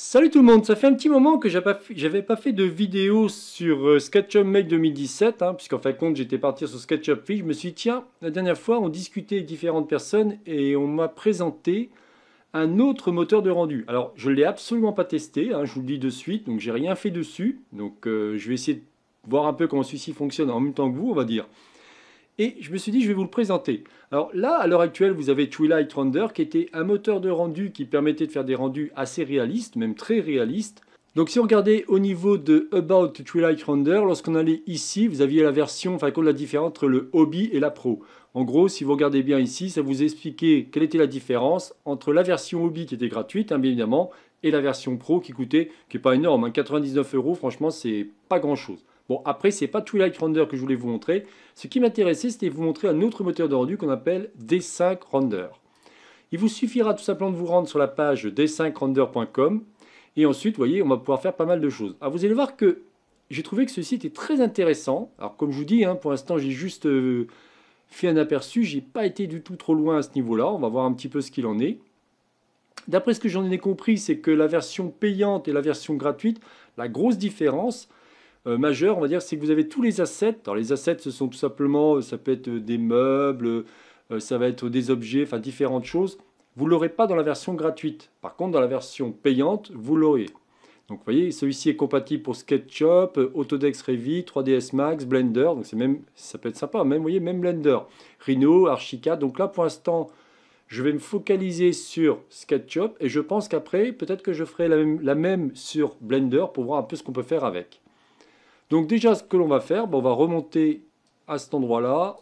Salut tout le monde, ça fait un petit moment que j'avais pas fait de vidéo sur euh, SketchUp Make 2017, hein, puisqu'en fait compte j'étais parti sur SketchUp Free. je me suis dit tiens, la dernière fois on discutait avec différentes personnes et on m'a présenté un autre moteur de rendu. Alors je ne l'ai absolument pas testé, hein, je vous le dis de suite, donc j'ai rien fait dessus, donc euh, je vais essayer de voir un peu comment celui-ci fonctionne en même temps que vous on va dire et je me suis dit je vais vous le présenter. Alors là, à l'heure actuelle, vous avez Twilight Render qui était un moteur de rendu qui permettait de faire des rendus assez réalistes, même très réalistes. Donc si on regardait au niveau de About Twilight Render, lorsqu'on allait ici, vous aviez la version, enfin la différence entre le hobby et la pro. En gros, si vous regardez bien ici, ça vous expliquait quelle était la différence entre la version hobby qui était gratuite, hein, bien évidemment, et la version pro qui coûtait, qui n'est pas énorme, 99 hein. euros, franchement, c'est pas grand chose. Bon, après, c'est pas Twilight Render que je voulais vous montrer. Ce qui m'intéressait, c'était vous montrer un autre moteur de rendu qu'on appelle D5 Render. Il vous suffira tout simplement de vous rendre sur la page d5render.com et ensuite, vous voyez, on va pouvoir faire pas mal de choses. Alors, vous allez voir que j'ai trouvé que ce site est très intéressant. Alors, comme je vous dis, hein, pour l'instant, j'ai juste euh, fait un aperçu. J'ai pas été du tout trop loin à ce niveau-là. On va voir un petit peu ce qu'il en est. D'après ce que j'en ai compris, c'est que la version payante et la version gratuite, la grosse différence, euh, majeur, on va dire, c'est que vous avez tous les assets. Alors les assets, ce sont tout simplement, euh, ça peut être euh, des meubles, ça va être des objets, enfin différentes choses. Vous ne l'aurez pas dans la version gratuite. Par contre, dans la version payante, vous l'aurez. Donc vous voyez, celui-ci est compatible pour SketchUp, Autodex Revit, 3ds Max, Blender. Donc c'est même, ça peut être sympa, même, vous voyez, même Blender, Rhino, Archicad. Donc là, pour l'instant, je vais me focaliser sur SketchUp et je pense qu'après, peut-être que je ferai même, la même sur Blender pour voir un peu ce qu'on peut faire avec. Donc déjà, ce que l'on va faire, on va remonter à cet endroit-là.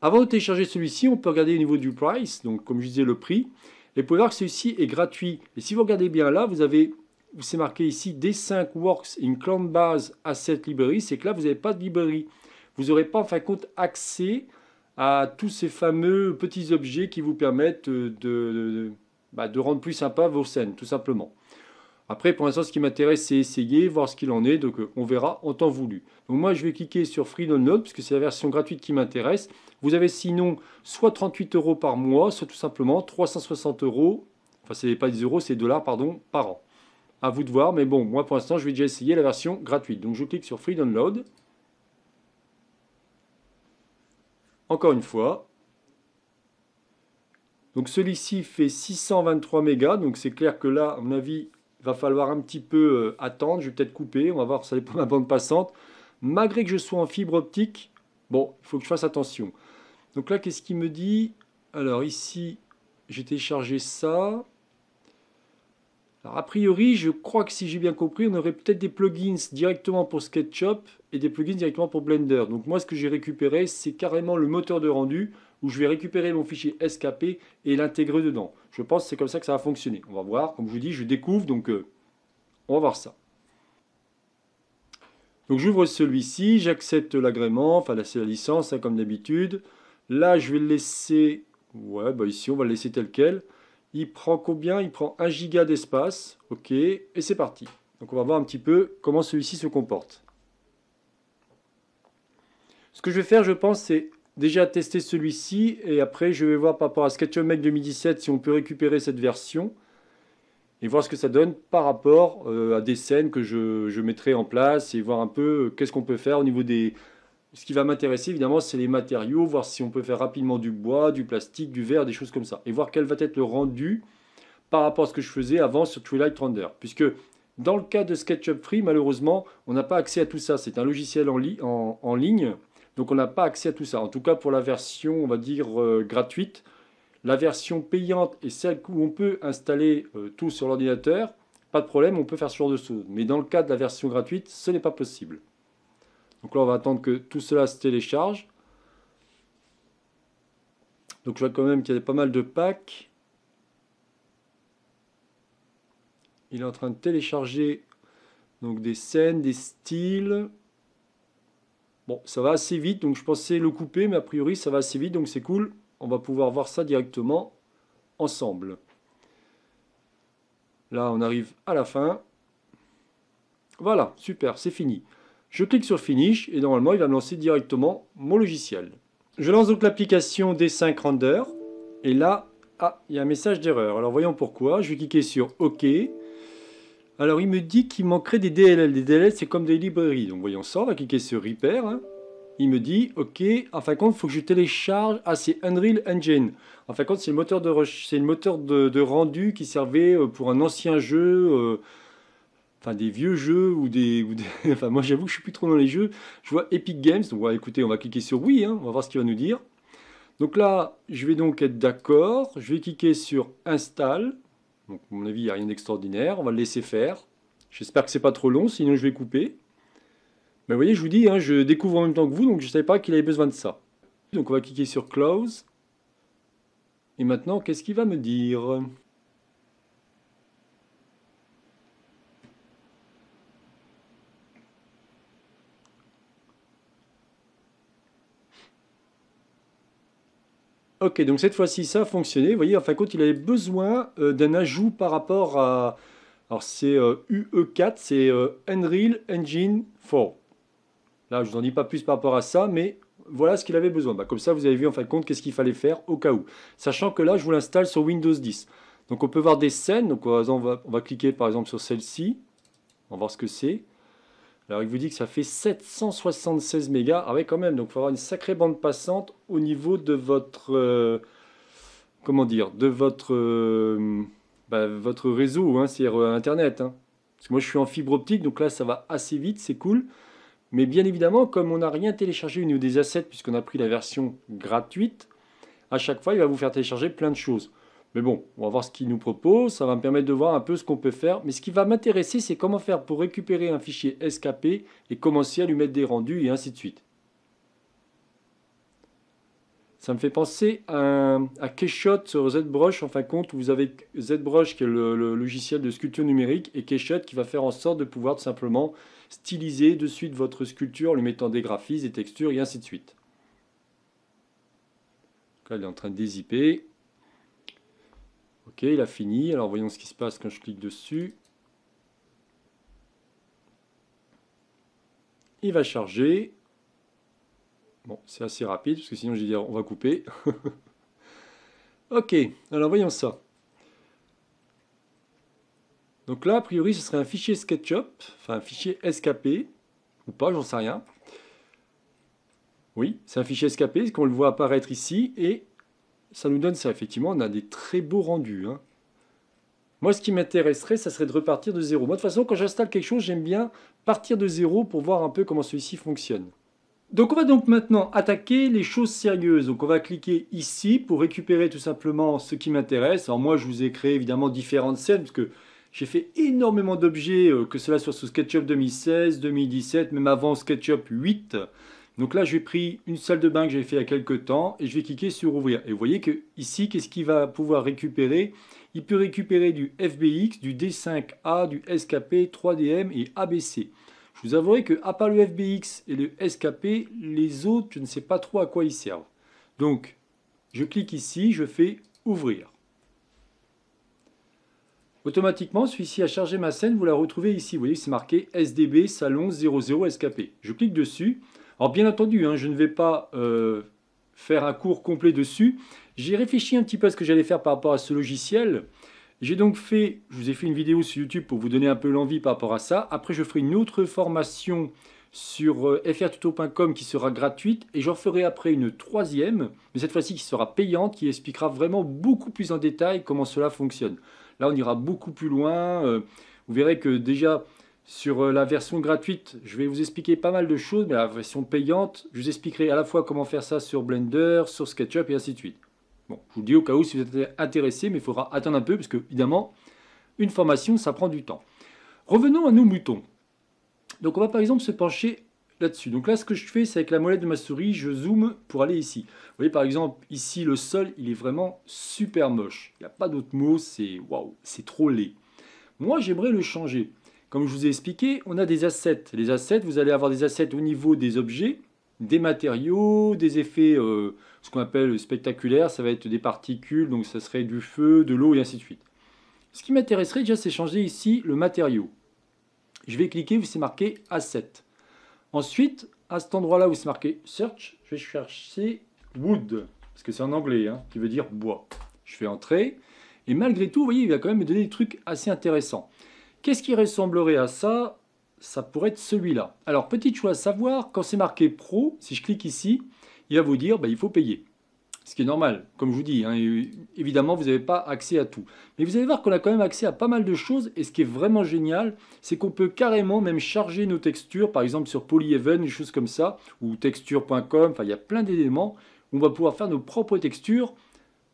Avant de télécharger celui-ci, on peut regarder au niveau du price, donc comme je disais, le prix. Et vous pouvez voir que celui-ci est gratuit. Et si vous regardez bien là, vous avez, c'est marqué ici, D5 Works in Clan Base Asset Library. C'est que là, vous n'avez pas de librairie. Vous n'aurez pas, en fin de compte, accès à tous ces fameux petits objets qui vous permettent euh, bah, de rendre plus sympa vos scènes, tout simplement. Après, pour l'instant, ce qui m'intéresse, c'est essayer, voir ce qu'il en est. Donc, euh, on verra en temps voulu. Donc, moi, je vais cliquer sur Free Download, puisque c'est la version gratuite qui m'intéresse. Vous avez sinon soit 38 euros par mois, soit tout simplement 360 euros. Enfin, ce n'est pas 10 euros, c'est dollars, pardon, par an. À vous de voir, mais bon, moi, pour l'instant, je vais déjà essayer la version gratuite. Donc, je clique sur Free Download. Encore une fois, donc celui-ci fait 623 mégas, donc c'est clair que là, à mon avis, il va falloir un petit peu euh, attendre. Je vais peut-être couper. On va voir, ça dépend de la bande passante. Malgré que je sois en fibre optique, bon, il faut que je fasse attention. Donc là, qu'est-ce qu'il me dit Alors ici, j'ai téléchargé ça. Alors a priori, je crois que si j'ai bien compris, on aurait peut-être des plugins directement pour SketchUp et des plugins directement pour Blender. Donc moi, ce que j'ai récupéré, c'est carrément le moteur de rendu où je vais récupérer mon fichier SKP et l'intégrer dedans. Je pense c'est comme ça que ça va fonctionner. On va voir. Comme je vous dis, je découvre, donc euh, on va voir ça. Donc j'ouvre celui-ci, j'accepte l'agrément, enfin c'est la licence hein, comme d'habitude. Là je vais le laisser, ouais bah ici on va le laisser tel quel. Il prend combien Il prend 1 giga d'espace, ok, et c'est parti. Donc on va voir un petit peu comment celui-ci se comporte. Ce que je vais faire je pense c'est déjà testé celui-ci et après je vais voir par rapport à SketchUp Make 2017 si on peut récupérer cette version et voir ce que ça donne par rapport euh, à des scènes que je, mettrai en place et voir un peu euh, qu'est-ce qu'on peut faire au niveau des... Ce qui va m'intéresser évidemment c'est les matériaux, voir si on peut faire rapidement du bois, du plastique, du verre, des choses comme ça et voir quel va être le rendu par rapport à ce que je faisais avant sur Twilight Render puisque dans le cas de SketchUp Free malheureusement on n'a pas accès à tout ça, c'est un logiciel en, en, en ligne donc on n'a pas accès à tout ça. En tout cas pour la version, on va dire, euh, gratuite. La version payante est celle où on peut installer euh, tout sur l'ordinateur. Pas de problème, on peut faire ce genre de choses. Mais dans le cas de la version gratuite, ce n'est pas possible. Donc là, on va attendre que tout cela se télécharge. Donc je vois quand même qu'il y a pas mal de packs. Il est en train de télécharger donc des scènes, des styles. Bon, ça va assez vite, donc je pensais le couper, mais a priori ça va assez vite, donc c'est cool. On va pouvoir voir ça directement ensemble. Là, on arrive à la fin. Voilà, super, c'est fini. Je clique sur Finish et normalement, il va me lancer directement mon logiciel. Je lance donc l'application D5 Render. Et là, ah, il y a un message d'erreur. Alors voyons pourquoi. Je vais cliquer sur OK. Alors, il me dit qu'il manquerait des DLL. Des DLL, c'est comme des librairies. Donc, voyons ça, on va cliquer sur Repair. Hein. Il me dit, OK, en fin de compte, il faut que je télécharge. Ah, c'est Unreal Engine. En fin de compte, c'est le moteur, de, rendu qui servait euh, pour un ancien jeu. Euh, enfin des vieux jeux ou des, enfin moi j'avoue que je suis plus trop dans les jeux. Je vois Epic Games, donc écoutez, on va cliquer sur oui, hein. on va voir ce qu'il va nous dire. Donc là, je vais donc être d'accord, je vais cliquer sur install. Donc, à mon avis, il n'y a rien d'extraordinaire. On va le laisser faire. J'espère que ce n'est pas trop long, sinon je vais couper. Mais ben, vous voyez, je vous dis, hein, je découvre en même temps que vous, donc je ne savais pas qu'il avait besoin de ça. Donc on va cliquer sur Close. Et maintenant, qu'est-ce qu'il va me dire Ok, donc cette fois-ci, ça a fonctionné. Vous voyez, en fin de compte, il avait besoin euh, d'un ajout par rapport à... Alors, c'est UE4, euh, c'est euh, Unreal Engine 4. Là, je vous en dis pas plus par rapport à ça, mais voilà ce qu'il avait besoin. Bah, comme ça, vous avez vu, en fin de compte, qu'est-ce qu'il fallait faire au cas où. Sachant que là, je vous l'installe sur Windows 10. Donc, on peut voir des scènes. Donc, on va, on va cliquer, par exemple, sur celle-ci. On va voir ce que c'est. Alors il vous dit que ça fait 776 mégas. Ah ouais quand même, donc il faut avoir une sacrée bande passante au niveau de votre... Euh, comment dire De votre... Euh, bah, votre réseau, hein, c'est-à-dire euh, Internet. Hein. Parce que moi je suis en fibre optique, donc là ça va assez vite, c'est cool. Mais bien évidemment, comme on n'a rien téléchargé au niveau des assets, puisqu'on a pris la version gratuite, à chaque fois il va vous faire télécharger plein de choses. Mais bon, on va voir ce qu'il nous propose, ça va me permettre de voir un peu ce qu'on peut faire. Mais ce qui va m'intéresser, c'est comment faire pour récupérer un fichier SKP et commencer à lui mettre des rendus et ainsi de suite. Ça me fait penser à, à sur ZBrush, en fin de compte, où vous avez ZBrush qui est le, logiciel de sculpture numérique et Keyshot qui va faire en sorte de pouvoir tout simplement styliser de suite votre sculpture en lui mettant des graphismes, des textures et ainsi de suite. là, il est en train de dézipper. Ok, il a fini. Alors voyons ce qui se passe quand je clique dessus. Il va charger. Bon, c'est assez rapide, parce que sinon j'ai dire, on va couper. ok, alors voyons ça. Donc là, a priori, ce serait un fichier SketchUp, enfin un fichier SKP, ou pas, j'en sais rien. Oui, c'est un fichier SKP, qu'on le voit apparaître ici, et ça nous donne ça. Effectivement, on a des très beaux rendus. Hein. Moi, ce qui m'intéresserait, ça serait de repartir de zéro. Moi, de toute façon, quand j'installe quelque chose, j'aime bien partir de zéro pour voir un peu comment celui-ci fonctionne. Donc, on va donc maintenant attaquer les choses sérieuses. Donc, on va cliquer ici pour récupérer tout simplement ce qui m'intéresse. Alors, moi, je vous ai créé évidemment différentes scènes parce que j'ai fait énormément d'objets, euh, que cela soit sous SketchUp 2016, 2017, même avant SketchUp 8. Donc là, j'ai pris une salle de bain que j'avais fait il y a quelques temps et je vais cliquer sur ouvrir. Et vous voyez que ici, qu'est-ce qu'il va pouvoir récupérer Il peut récupérer du FBX, du D5A, du SKP, 3DM et ABC. Je vous avouerai que à part le FBX et le SKP, les autres, je ne sais pas trop à quoi ils servent. Donc, je clique ici, je fais ouvrir. Automatiquement, celui-ci a chargé ma scène, vous la retrouvez ici. Vous voyez, c'est marqué SDB Salon 00 SKP. Je clique dessus. Alors bien entendu, hein, je ne vais pas euh, faire un cours complet dessus. J'ai réfléchi un petit peu à ce que j'allais faire par rapport à ce logiciel. J'ai donc fait, je vous ai fait une vidéo sur YouTube pour vous donner un peu l'envie par rapport à ça. Après, je ferai une autre formation sur euh, frtuto.com qui sera gratuite et j'en ferai après une troisième, mais cette fois-ci qui sera payante, qui expliquera vraiment beaucoup plus en détail comment cela fonctionne. Là, on ira beaucoup plus loin. Euh, vous verrez que déjà, sur euh, la version gratuite, je vais vous expliquer pas mal de choses, mais la version payante, je vous expliquerai à la fois comment faire ça sur Blender, sur SketchUp et ainsi de suite. Bon, je vous dis au cas où si vous êtes intéressé, mais il faudra attendre un peu, parce que évidemment, une formation, ça prend du temps. Revenons à nos moutons. Donc on va par exemple se pencher là-dessus. Donc là, ce que je fais, c'est avec la molette de ma souris, je zoome pour aller ici. Vous voyez par exemple, ici, le sol, il est vraiment super moche. Il n'y a pas d'autre mot, c'est waouh, c'est trop laid. Moi, j'aimerais le changer. Comme je vous ai expliqué, on a des assets. Les assets, vous allez avoir des assets au niveau des objets, des matériaux, des effets, euh, ce qu'on appelle spectaculaires, ça va être des particules, donc ça serait du feu, de l'eau et ainsi de suite. Ce qui m'intéresserait déjà, c'est changer ici le matériau. Je vais cliquer, vous c'est marqué Asset. Ensuite, à cet endroit-là où c'est marqué Search, je vais chercher Wood, parce que c'est en anglais, hein, qui veut dire bois. Je fais Entrer, et malgré tout, vous voyez, il va quand même me donner des trucs assez intéressants. Qu'est-ce qui ressemblerait à ça Ça pourrait être celui-là. Alors, petite chose à savoir, quand c'est marqué Pro, si je clique ici, il va vous dire bah, il faut payer. Ce qui est normal, comme je vous dis, hein, évidemment, vous n'avez pas accès à tout. Mais vous allez voir qu'on a quand même accès à pas mal de choses. Et ce qui est vraiment génial, c'est qu'on peut carrément même charger nos textures, par exemple sur PolyEven, des choses comme ça, ou texture.com, enfin, il y a plein d'éléments. où On va pouvoir faire nos propres textures.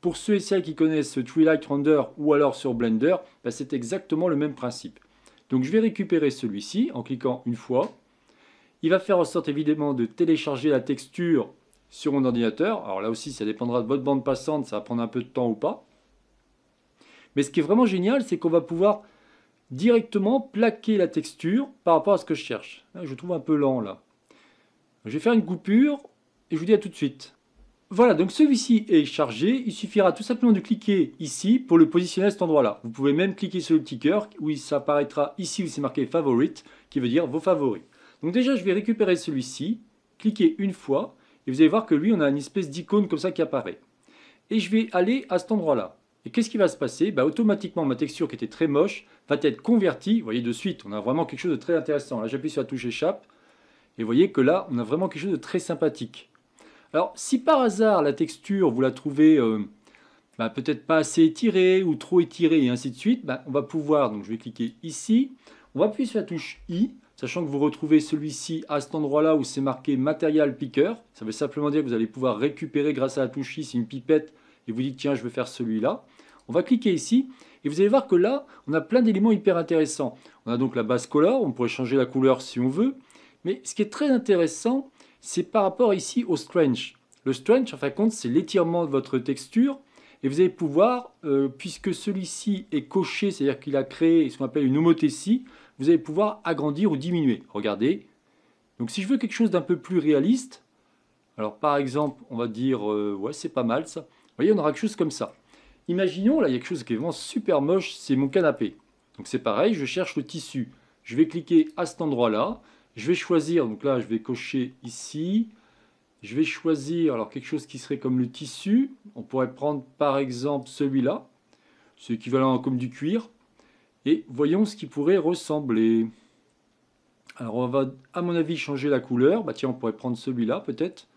Pour ceux et celles qui connaissent Twilight Render ou alors sur Blender, bah, c'est exactement le même principe. Donc je vais récupérer celui-ci en cliquant une fois. Il va faire en sorte évidemment de télécharger la texture sur mon ordinateur. Alors là aussi, ça dépendra de votre bande passante, ça va prendre un peu de temps ou pas. Mais ce qui est vraiment génial, c'est qu'on va pouvoir directement plaquer la texture par rapport à ce que je cherche. Je trouve un peu lent là. Je vais faire une coupure et je vous dis à tout de suite. Voilà, donc celui-ci est chargé. Il suffira tout simplement de cliquer ici pour le positionner à cet endroit-là. Vous pouvez même cliquer sur le petit cœur où il s'apparaîtra ici où c'est marqué favorite, qui veut dire vos favoris. Donc déjà, je vais récupérer celui-ci, cliquer une fois, et vous allez voir que lui, on a une espèce d'icône comme ça qui apparaît. Et je vais aller à cet endroit-là. Et qu'est-ce qui va se passer bah, Automatiquement, ma texture qui était très moche va être convertie. Vous voyez de suite, on a vraiment quelque chose de très intéressant. Là, j'appuie sur la touche échappe. Et vous voyez que là, on a vraiment quelque chose de très sympathique. Alors, si par hasard la texture, vous la trouvez euh, bah, peut-être pas assez étirée ou trop étirée et ainsi de suite, bah, on va pouvoir, donc je vais cliquer ici, on va appuyer sur la touche I, sachant que vous retrouvez celui-ci à cet endroit-là où c'est marqué Material Picker. Ça veut simplement dire que vous allez pouvoir récupérer grâce à la touche I, une pipette, et vous dites tiens, je veux faire celui-là. On va cliquer ici, et vous allez voir que là, on a plein d'éléments hyper intéressants. On a donc la base color, on pourrait changer la couleur si on veut. Mais ce qui est très intéressant, c'est par rapport ici au stretch. Le stretch, en fin de compte, c'est l'étirement de votre texture. Et vous allez pouvoir, euh, puisque celui-ci est coché, c'est-à-dire qu'il a créé ce qu'on appelle une homothétie, vous allez pouvoir agrandir ou diminuer. Regardez. Donc si je veux quelque chose d'un peu plus réaliste, alors par exemple, on va dire, euh, ouais, c'est pas mal ça. Vous voyez, on aura quelque chose comme ça. Imaginons, là, il y a quelque chose qui est vraiment super moche, c'est mon canapé. Donc c'est pareil, je cherche le tissu. Je vais cliquer à cet endroit-là. Je vais choisir, donc là je vais cocher ici, je vais choisir alors quelque chose qui serait comme le tissu, on pourrait prendre par exemple celui-là, c'est équivalent comme du cuir, et voyons ce qui pourrait ressembler. Alors on va à mon avis changer la couleur, bah tiens on pourrait prendre celui-là peut-être,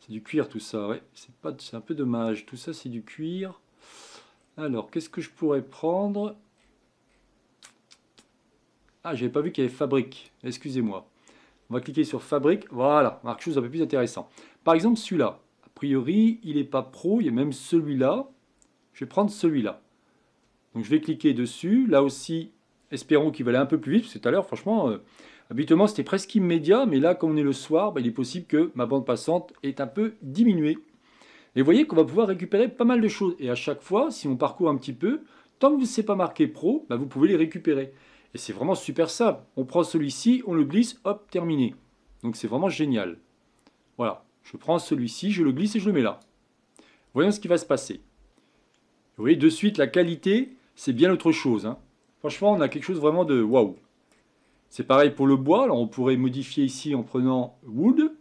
c'est du cuir tout ça, ouais, c'est pas... un peu dommage, tout ça c'est du cuir. Alors qu'est-ce que je pourrais prendre ah, j'avais pas vu qu'il y avait fabrique. Excusez-moi. On va cliquer sur fabrique. Voilà, quelque chose un peu plus intéressant. Par exemple, celui-là. A priori, il n'est pas pro. Il y a même celui-là. Je vais prendre celui-là. Donc, je vais cliquer dessus. Là aussi, espérons qu'il va aller un peu plus vite. C'est tout à l'heure, franchement, euh, habituellement, c'était presque immédiat. Mais là, comme on est le soir, bah, il est possible que ma bande passante est un peu diminuée. Et vous voyez qu'on va pouvoir récupérer pas mal de choses. Et à chaque fois, si on parcourt un petit peu, tant que ce n'est pas marqué pro, bah, vous pouvez les récupérer. Et c'est vraiment super simple. On prend celui-ci, on le glisse, hop, terminé. Donc c'est vraiment génial. Voilà, je prends celui-ci, je le glisse et je le mets là. Voyons ce qui va se passer. Vous voyez, de suite, la qualité, c'est bien autre chose. Hein. Franchement, on a quelque chose vraiment de waouh. C'est pareil pour le bois. Alors, on pourrait modifier ici en prenant Wood.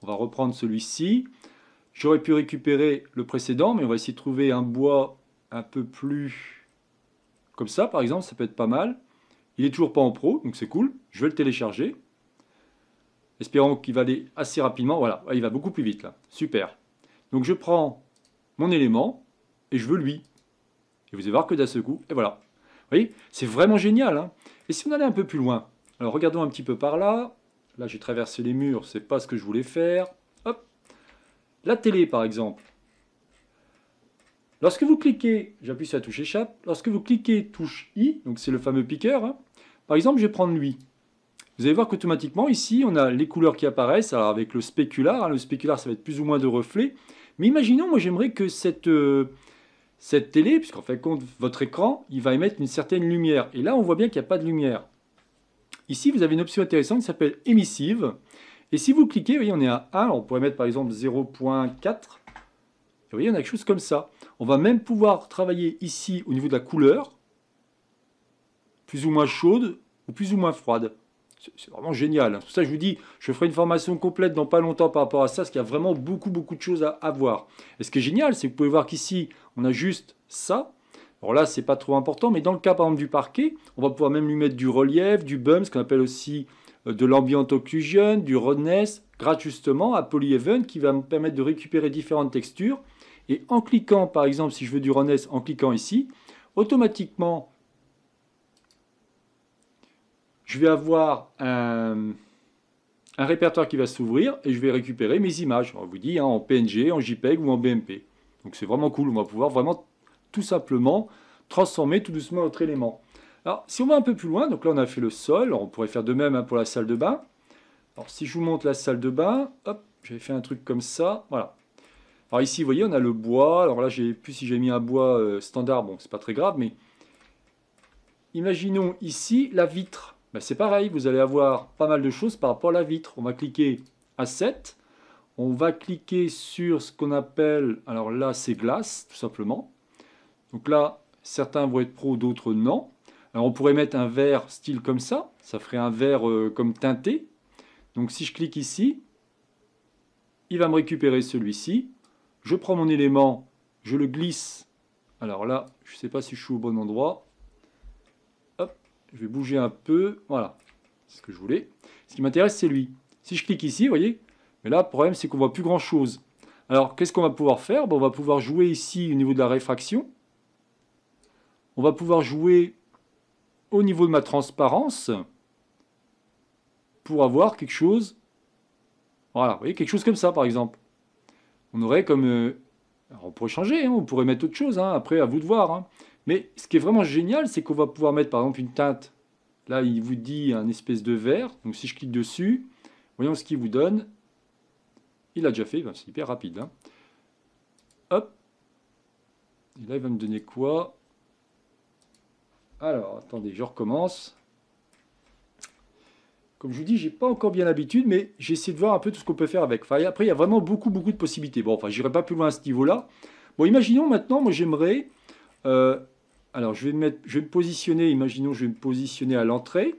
On va reprendre celui-ci. J'aurais pu récupérer le précédent, mais on va essayer de trouver un bois un peu plus comme ça, par exemple. Ça peut être pas mal. Il n'est toujours pas en pro, donc c'est cool. Je vais le télécharger. Espérons qu'il va aller assez rapidement. Voilà, il va beaucoup plus vite là. Super. Donc je prends mon élément et je veux lui. Et vous allez voir que d'un seul coup, et voilà. Vous voyez, c'est vraiment génial. Hein. et si on allait un peu plus loin Alors regardons un petit peu par là. Là, j'ai traversé les murs, c'est pas ce que je voulais faire. Hop La télé, par exemple. Lorsque vous cliquez, j'appuie sur la touche échappe, lorsque vous cliquez touche I, donc c'est le fameux piqueur, hein. Par exemple, je vais prendre lui. Vous allez voir qu'automatiquement, ici, on a les couleurs qui apparaissent, alors avec le spéculaire, hein, le spéculaire, ça va être plus ou moins de reflets. Mais imaginons, moi j'aimerais que cette, euh, cette télé, puisqu'en fin de compte, votre écran, il va émettre une certaine lumière. Et là, on voit bien qu'il n'y a pas de lumière. Ici, vous avez une option intéressante qui s'appelle émissive. Et si vous cliquez, vous voyez, on est à 1, on pourrait mettre par exemple 0.4. Et vous voyez, on a quelque chose comme ça. On va même pouvoir travailler ici au niveau de la couleur plus ou moins chaude, ou plus ou moins froide. C'est vraiment génial. ça je vous dis, je ferai une formation complète dans pas longtemps par rapport à ça, parce qu'il y a vraiment beaucoup, beaucoup de choses à, avoir. voir. Et ce qui est génial, c'est que vous pouvez voir qu'ici, on a juste ça. Alors là, c'est pas trop important, mais dans le cas par exemple du parquet, on va pouvoir même lui mettre du relief, du bum, ce qu'on appelle aussi euh, de l'ambient occlusion, du grâce gratuitement à Polyhaven, qui va me permettre de récupérer différentes textures. Et en cliquant, par exemple, si je veux du redness, en cliquant ici, automatiquement, je vais avoir un, répertoire qui va s'ouvrir et je vais récupérer mes images. On vous dit hein, en PNG, en JPEG ou en BMP. Donc c'est vraiment cool, on va pouvoir vraiment tout simplement transformer tout doucement notre élément. Alors si on va un peu plus loin, donc là on a fait le sol, on pourrait faire de même hein, pour la salle de bain. Alors si je vous montre la salle de bain, hop, j'avais fait un truc comme ça, voilà. Alors ici, vous voyez, on a le bois. Alors là, j'ai plus si j'ai mis un bois euh, standard, bon, c'est pas très grave, mais imaginons ici la vitre. Ben, c'est pareil, vous allez avoir pas mal de choses par rapport à la vitre. On va cliquer à 7, on va cliquer sur ce qu'on appelle, alors là c'est glace tout simplement. Donc là, certains vont être pro, d'autres non. Alors on pourrait mettre un vert style comme ça, ça ferait un vert euh, comme teinté. Donc si je clique ici, il va me récupérer celui-ci. Je prends mon élément, je le glisse. Alors là, je ne sais pas si je suis au bon endroit. Je vais bouger un peu. Voilà. C'est ce que je voulais. Ce qui m'intéresse, c'est lui. Si je clique ici, vous voyez, mais là, le problème, c'est qu'on voit plus grand-chose. Alors, qu'est-ce qu'on va pouvoir faire ben, On va pouvoir jouer ici au niveau de la réfraction. On va pouvoir jouer au niveau de ma transparence pour avoir quelque chose... Voilà, vous voyez, quelque chose comme ça, par exemple. On aurait comme... Euh, on pourrait changer, hein, on pourrait mettre autre chose. Hein, après, à vous de voir. Hein. Mais ce qui est vraiment génial, c'est qu'on va pouvoir mettre par exemple une teinte. Là, il vous dit un espèce de vert. Donc si je clique dessus, voyons ce qu'il vous donne. Il a déjà fait, ben, c'est hyper rapide. Hein. Hop. Et là, il va me donner quoi Alors, attendez, je recommence. Comme je vous dis, je n'ai pas encore bien l'habitude, mais j'essaie de voir un peu tout ce qu'on peut faire avec. après, il y a vraiment beaucoup, beaucoup de possibilités. Bon, enfin, je n'irai pas plus loin à ce niveau-là. Bon, imaginons maintenant, moi, j'aimerais euh, alors, je vais, me positionner, imaginons, je vais me positionner à l'entrée.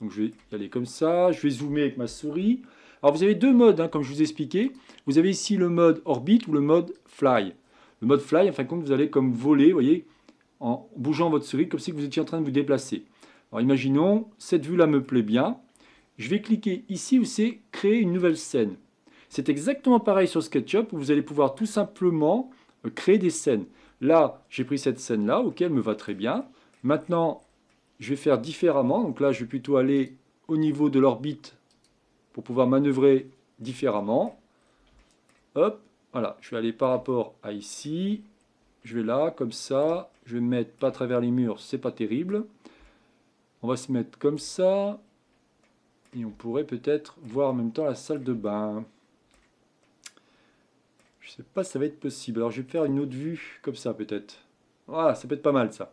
Donc, je vais y aller comme ça. Je vais zoomer avec ma souris. Alors, vous avez deux modes, hein, comme je vous ai expliqué. Vous avez ici le mode orbite ou le mode fly. Le mode fly, en fin de compte, vous allez comme voler, vous voyez, en bougeant votre souris, comme si vous étiez en train de vous déplacer. Alors, imaginons, cette vue-là me plaît bien. Je vais cliquer ici où c'est « Créer une nouvelle scène ». C'est exactement pareil sur SketchUp où vous allez pouvoir tout simplement euh, créer des scènes. Là, j'ai pris cette scène-là, ok, elle me va très bien. Maintenant, je vais faire différemment. Donc là, je vais plutôt aller au niveau de l'orbite pour pouvoir manœuvrer différemment. Hop, voilà, je vais aller par rapport à ici. Je vais là, comme ça. Je vais mettre pas à travers les murs, c'est pas terrible. On va se mettre comme ça. Et on pourrait peut-être voir en même temps la salle de bain pas ça va être possible. Alors je vais faire une autre vue comme ça peut-être. Voilà, ah, ça peut être pas mal ça.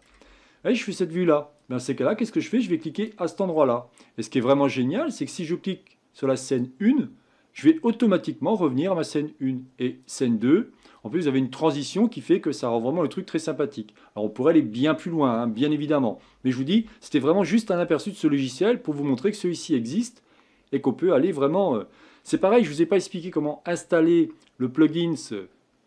Allez, eh, je fais cette vue-là. Dans ces cas-là, qu'est-ce que je fais Je vais cliquer à cet endroit-là. Et ce qui est vraiment génial, c'est que si je clique sur la scène 1, je vais automatiquement revenir à ma scène 1 et scène 2. En plus, vous avez une transition qui fait que ça rend vraiment le truc très sympathique. Alors, on pourrait aller bien plus loin, hein, bien évidemment. Mais je vous dis, c'était vraiment juste un aperçu de ce logiciel pour vous montrer que celui-ci existe et qu'on peut aller vraiment... Euh, c'est pareil, je ne vous ai pas expliqué comment installer le plugins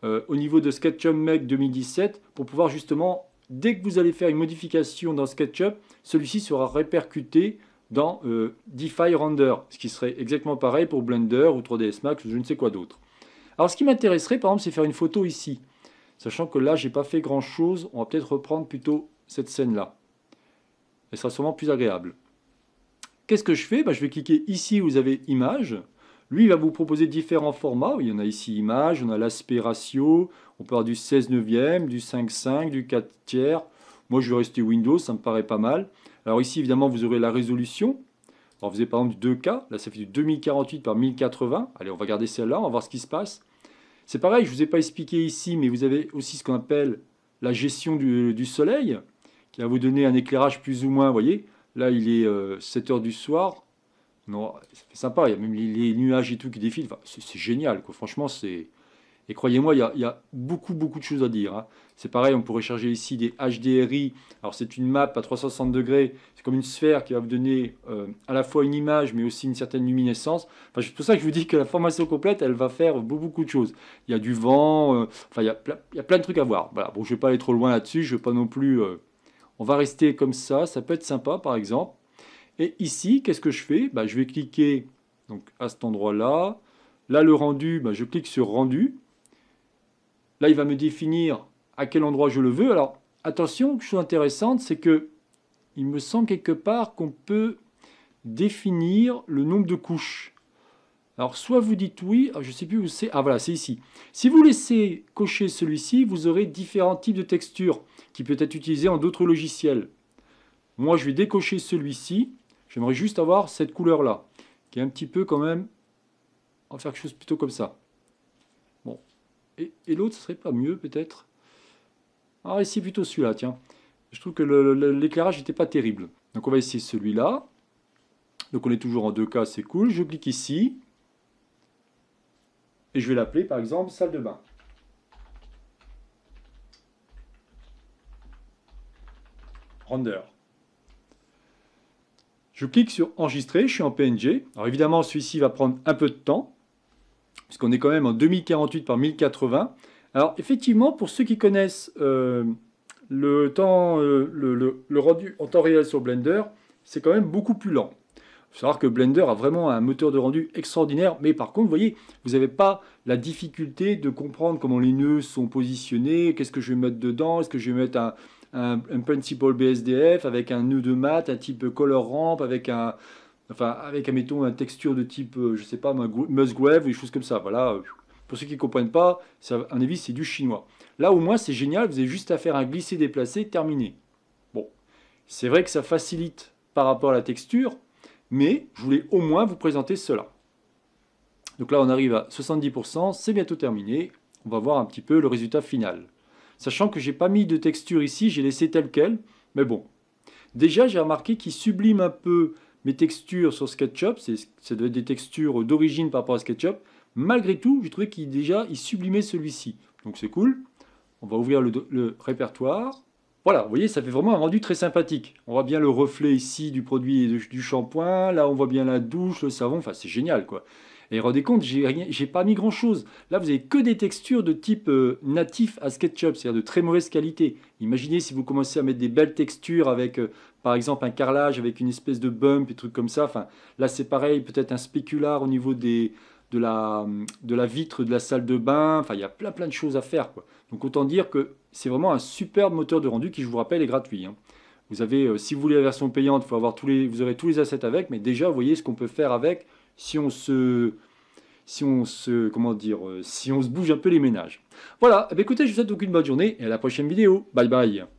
euh, au niveau de SketchUp Make 2017 pour pouvoir justement, dès que vous allez faire une modification dans SketchUp, celui-ci sera répercuté dans euh, Render, ce qui serait exactement pareil pour Blender ou 3ds Max ou je ne sais quoi d'autre. Alors ce qui m'intéresserait par exemple, c'est faire une photo ici. Sachant que là, je n'ai pas fait grand chose, on va peut-être reprendre plutôt cette scène-là. Elle sera sûrement plus agréable. Qu'est-ce que je fais bah, Je vais cliquer ici où vous avez Image. Lui, il va vous proposer différents formats. Il y en a ici image, on a l'aspect ratio, on peut avoir du 16 neuvième, du 5,5, du 4 tiers. Moi, je vais rester Windows, ça me paraît pas mal. Alors ici, évidemment, vous aurez la résolution. Alors, vous avez par exemple du 2K. Là, ça fait du 2048 par 1080. Allez, on va garder celle-là, on va voir ce qui se passe. C'est pareil, je ne vous ai pas expliqué ici, mais vous avez aussi ce qu'on appelle la gestion du, soleil, qui va vous donner un éclairage plus ou moins, vous voyez. Là, il est 7 euh, heures du soir ça c'est sympa, il y a même les, nuages et tout qui défilent, c'est génial, quoi. franchement c'est... Et croyez-moi, il, y, a beaucoup, beaucoup de choses à dire. Hein. C'est pareil, on pourrait charger ici des HDRI. Alors, c'est une map à 360 degrés. C'est comme une sphère qui va vous donner euh, à la fois une image, mais aussi une certaine luminescence. c'est pour ça que je vous dis que la formation complète, elle va faire beaucoup, beaucoup de choses. Il y a du vent, euh, enfin, il y a, plein de trucs à voir. bon, je ne vais pas aller trop loin là-dessus. Je ne vais pas non plus. Euh, on va rester comme ça. Ça peut être sympa, par exemple. Et ici, qu'est-ce que je fais bah, Je vais cliquer donc, à cet endroit-là. Là, le rendu, bah, je clique sur rendu. Là, il va me définir à quel endroit je le veux. Alors, attention, chose intéressante, c'est que il me semble quelque part qu'on peut définir le nombre de couches. Alors, soit vous dites oui, ah, je ne sais plus où c'est. Ah, voilà, c'est ici. Si vous laissez cocher celui-ci, vous aurez différents types de textures qui peuvent être utilisées en d'autres logiciels. Moi, je vais décocher celui-ci J'aimerais juste avoir cette couleur-là, qui est un petit peu quand même... On va faire quelque chose plutôt comme ça. Bon. Et, l'autre, ce serait pas mieux, peut-être Ah, ici, plutôt celui-là, tiens. Je trouve que l'éclairage n'était pas terrible. Donc, on va essayer celui-là. Donc, on est toujours en deux cas, c'est cool. Je clique ici. Et je vais l'appeler, par exemple, salle de bain. Render. Je clique sur enregistrer, je suis en PNG. Alors évidemment, celui-ci va prendre un peu de temps, puisqu'on est quand même en 2048 par 1080. Alors effectivement, pour ceux qui connaissent euh, le, temps, euh, le, rendu en temps réel sur Blender, c'est quand même beaucoup plus lent. Il faut savoir que Blender a vraiment un moteur de rendu extraordinaire, mais par contre, vous voyez, vous n'avez pas la difficulté de comprendre comment les nœuds sont positionnés, qu'est-ce que je vais mettre dedans, est-ce que je vais mettre un, un, principal BSDF avec un nœud de mat, un type color ramp, avec un, enfin, avec, un texture de type, euh, je sais pas, Musgrave ou des choses comme ça. Voilà. Euh, pour ceux qui ne comprennent pas, ça, à un avis, c'est du chinois. Là, au moins, c'est génial, vous avez juste à faire un glisser-déplacer, terminé. Bon, c'est vrai que ça facilite par rapport à la texture, mais je voulais au moins vous présenter cela. Donc là, on arrive à 70%, c'est bientôt terminé. On va voir un petit peu le résultat final. Sachant que j'ai pas mis de texture ici, j'ai laissé tel quel. Mais bon, déjà j'ai remarqué qu'il sublime un peu mes textures sur SketchUp. Ça doit être des textures d'origine par rapport à SketchUp. Malgré tout, j'ai trouvé qu'il déjà il sublimait celui-ci. Donc c'est cool. On va ouvrir le, le répertoire. Voilà, vous voyez, ça fait vraiment un rendu très sympathique. On voit bien le reflet ici du produit et du shampoing. Là, on voit bien la douche, le savon. Enfin, c'est génial, quoi. Et rendez compte, j'ai pas mis grand chose. Là, vous avez que des textures de type euh, natif à SketchUp, c'est-à-dire de très mauvaise qualité. Imaginez si vous commencez à mettre des belles textures avec, euh, par exemple, un carrelage avec une espèce de bump et trucs comme ça. Enfin, là, c'est pareil, peut-être un spécular au niveau des, de, la, vitre de la salle de bain. Enfin, il y a plein plein de choses à faire. Donc, autant dire que c'est vraiment un superbe moteur de rendu qui, je vous rappelle, est gratuit. Hein. Vous avez, euh, si vous voulez la version payante, faut avoir tous les, vous aurez tous les assets avec, mais déjà, vous voyez ce qu'on peut faire avec si on se, si on se, comment dire, euh, si on se bouge un peu les ménages. Voilà, bah, écoutez, je vous souhaite donc une bonne journée et à la prochaine vidéo. Bye bye